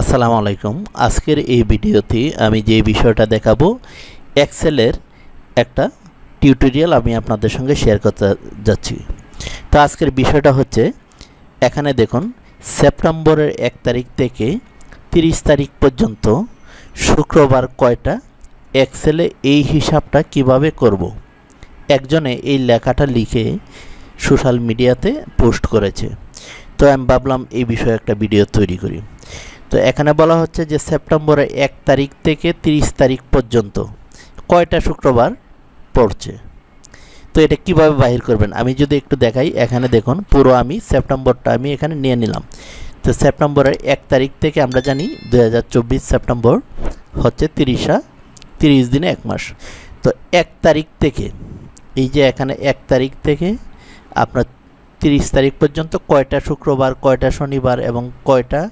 আসসালামু আলাইকুম আজকের এই ভিডিওতে আমি যে বিষয়টা দেখাবো এক্সেলের একটা টিউটোরিয়াল আমি আপনাদের সঙ্গে শেয়ার করতে যাচ্ছি তো আজকের বিষয়টা হচ্ছে এখানে দেখুন সেপ্টেম্বরের এক তারিখ থেকে তিরিশ তারিখ পর্যন্ত শুক্রবার কয়টা এক্সেলে এই হিসাবটা কিভাবে করব। একজনে এই লেখাটা লিখে সোশ্যাল মিডিয়াতে পোস্ট করেছে তো আমি ভাবলাম এই বিষয়ে একটা ভিডিও তৈরি করি তো এখানে বলা হচ্ছে যে সেপ্টেম্বরের এক তারিখ থেকে 30 তারিখ পর্যন্ত কয়টা শুক্রবার পড়ছে তো এটা কিভাবে বাহির করবেন আমি যদি একটু দেখাই এখানে দেখুন পুরো আমি সেপ্টেম্বরটা আমি এখানে নিয়ে নিলাম তো সেপ্টেম্বরের এক তারিখ থেকে আমরা জানি দুই সেপ্টেম্বর হচ্ছে তিরিশা তিরিশ দিনে এক মাস তো এক তারিখ থেকে এই যে এখানে এক তারিখ থেকে আপনার তিরিশ তারিখ পর্যন্ত কয়টা শুক্রবার কয়টা শনিবার এবং কয়টা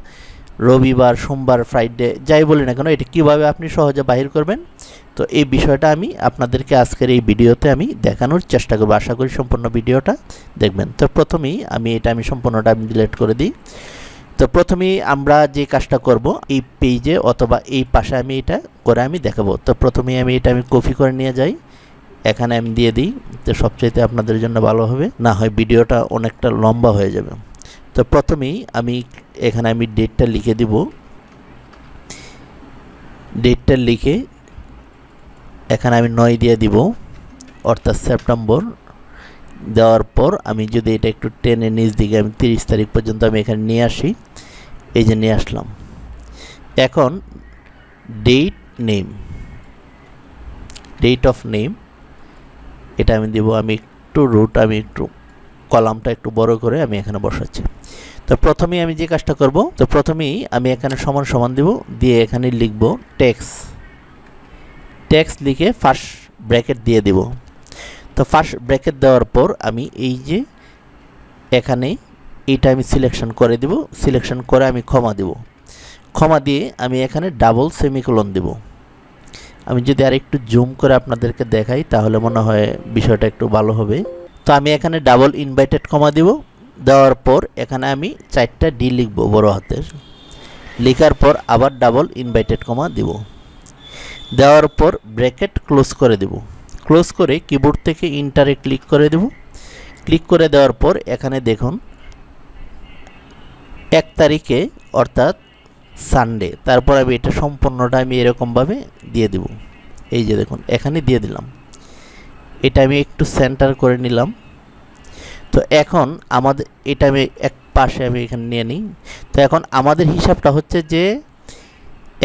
রবিবার সোমবার ফ্রাইডে যাই বলি না কেন এটা কীভাবে আপনি সহজে বাহির করবেন তো এই বিষয়টা আমি আপনাদেরকে আজকের এই ভিডিওতে আমি দেখানোর চেষ্টা করবো আশা করি সম্পূর্ণ ভিডিওটা দেখবেন তো প্রথমেই আমি এটা আমি সম্পূর্ণটা আমি ডিলেট করে দিই তো প্রথমেই আমরা যে কাজটা করব এই পেজে অথবা এই পাশে আমি এটা করে আমি দেখাবো তো প্রথমেই আমি এটা আমি কপি করে নিয়ে যাই এখানে আমি দিয়ে দিই তো সবচাইতে আপনাদের জন্য ভালো হবে না হয় ভিডিওটা অনেকটা লম্বা হয়ে যাবে তো প্রথমেই আমি এখানে আমি ডেটটা লিখে দিব ডেটটা লিখে এখানে আমি নয় দিয়ে দিব অর্থাৎ সেপ্টেম্বর দেওয়ার পর আমি যদি এটা একটু টেনে নিচ দিকে আমি তিরিশ তারিখ পর্যন্ত আমি এখানে নিয়ে আসি এই যে নিয়ে আসলাম এখন date name date of name এটা আমি দেব আমি একটু রুট আমি একটু কলামটা একটু বড় করে আমি এখানে বসাচ্ছি তো প্রথমেই আমি যে কাজটা করব তো প্রথমেই আমি এখানে সমান সমান দেব দিয়ে এখানে লিখব ট্যাক্স ট্যাক্স লিখে ফার্স্ট ব্র্যাকেট দিয়ে দেব তো ফার্স্ট ব্র্যাকেট দেওয়ার পর আমি এই যে এখানে এটা আমি সিলেকশন করে দেব সিলেকশন করে আমি ক্ষমা দেব ক্ষমা দিয়ে আমি এখানে ডাবল সেমিকোলন দেব আমি যদি আর একটু জুম করে আপনাদেরকে দেখাই তাহলে মনে হয় বিষয়টা একটু ভালো হবে তো আমি এখানে ডাবল ইনভাইটেড ক্ষমা দেব দেওয়ার পর এখানে আমি চারটা ডি লিখব বড় হাতের লেখার পর আবার ডাবল ইনভাইটেড কমা দিব দেওয়ার পর ব্র্যাকেট ক্লোজ করে দেব ক্লোজ করে কিবোর্ড থেকে ইন্টারে ক্লিক করে দেব ক্লিক করে দেওয়ার পর এখানে দেখুন এক তারিখে অর্থাৎ সানডে তারপর আমি এটা সম্পূর্ণটা আমি এরকমভাবে দিয়ে দেব এই যে দেখুন এখানে দিয়ে দিলাম এটা আমি একটু সেন্টার করে নিলাম তো এখন আমাদের এটা আমি এক পাশে আমি এখানে নিয়ে নিই তো এখন আমাদের হিসাবটা হচ্ছে যে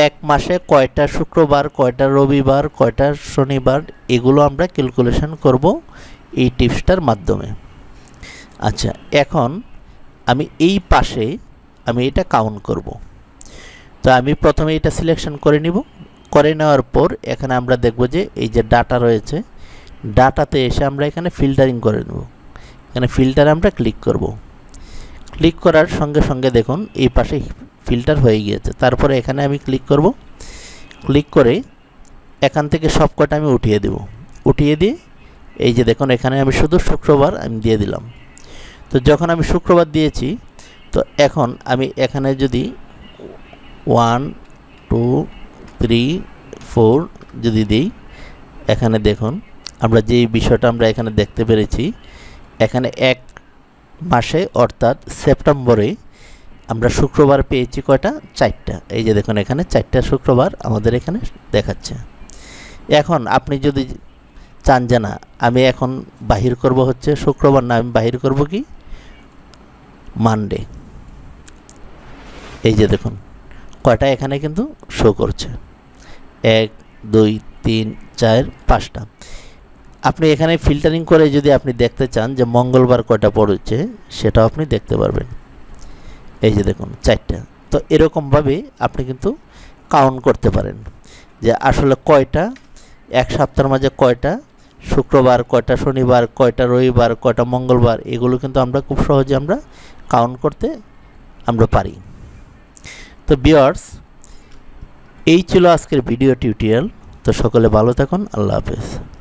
এক মাসে কয়টা শুক্রবার কয়টা রবিবার কয়টা শনিবার এগুলো আমরা ক্যালকুলেশন করব এই টিপসটার মাধ্যমে আচ্ছা এখন আমি এই পাশে আমি এটা কাউন্ট করব তো আমি প্রথমে এটা সিলেকশন করে নিব করে নেওয়ার পর এখানে আমরা দেখব যে এই যে ডাটা রয়েছে ডাটাতে এসে আমরা এখানে ফিল্টারিং করে নেব এখানে ফিল্টারে আমরা ক্লিক করব ক্লিক করার সঙ্গে সঙ্গে দেখুন এই পাশে ফিল্টার হয়ে গিয়েছে তারপরে এখানে আমি ক্লিক করব ক্লিক করে এখান থেকে সব কটা আমি উঠিয়ে দেব উঠিয়ে দিয়ে এই যে দেখুন এখানে আমি শুধু শুক্রবার আমি দিয়ে দিলাম তো যখন আমি শুক্রবার দিয়েছি তো এখন আমি এখানে যদি ওয়ান টু থ্রি ফোর যদি দিই এখানে দেখুন আমরা যে বিষয়টা আমরা এখানে দেখতে পেরেছি এখানে এক মাসে অর্থাৎ সেপ্টেম্বরে আমরা শুক্রবার পেয়েছি কয়টা চারটা এই যে দেখুন এখানে চারটা শুক্রবার আমাদের এখানে দেখাচ্ছে এখন আপনি যদি চান যে না আমি এখন বাহির করব হচ্ছে শুক্রবার না আমি বাহির করব কি মানডে এই যে দেখুন কয়টা এখানে কিন্তু শো করছে এক দুই তিন চার পাঁচটা আপনি এখানে ফিল্টারিং করে যদি আপনি দেখতে চান যে মঙ্গলবার কয়টা পড়ছে সেটাও আপনি দেখতে পারবেন এই যে দেখুন চারটা তো এরকমভাবে আপনি কিন্তু কাউন্ট করতে পারেন যে আসলে কয়টা এক সপ্তাহের মাঝে কয়টা শুক্রবার কয়টা শনিবার কয়টা রবিবার কয়টা মঙ্গলবার এগুলো কিন্তু আমরা খুব সহজে আমরা কাউন্ট করতে আমরা পারি তো বিয়ার্স এই ছিল আজকের ভিডিও টিউটোরিয়াল তো সকলে ভালো থাকুন আল্লাহ হাফেজ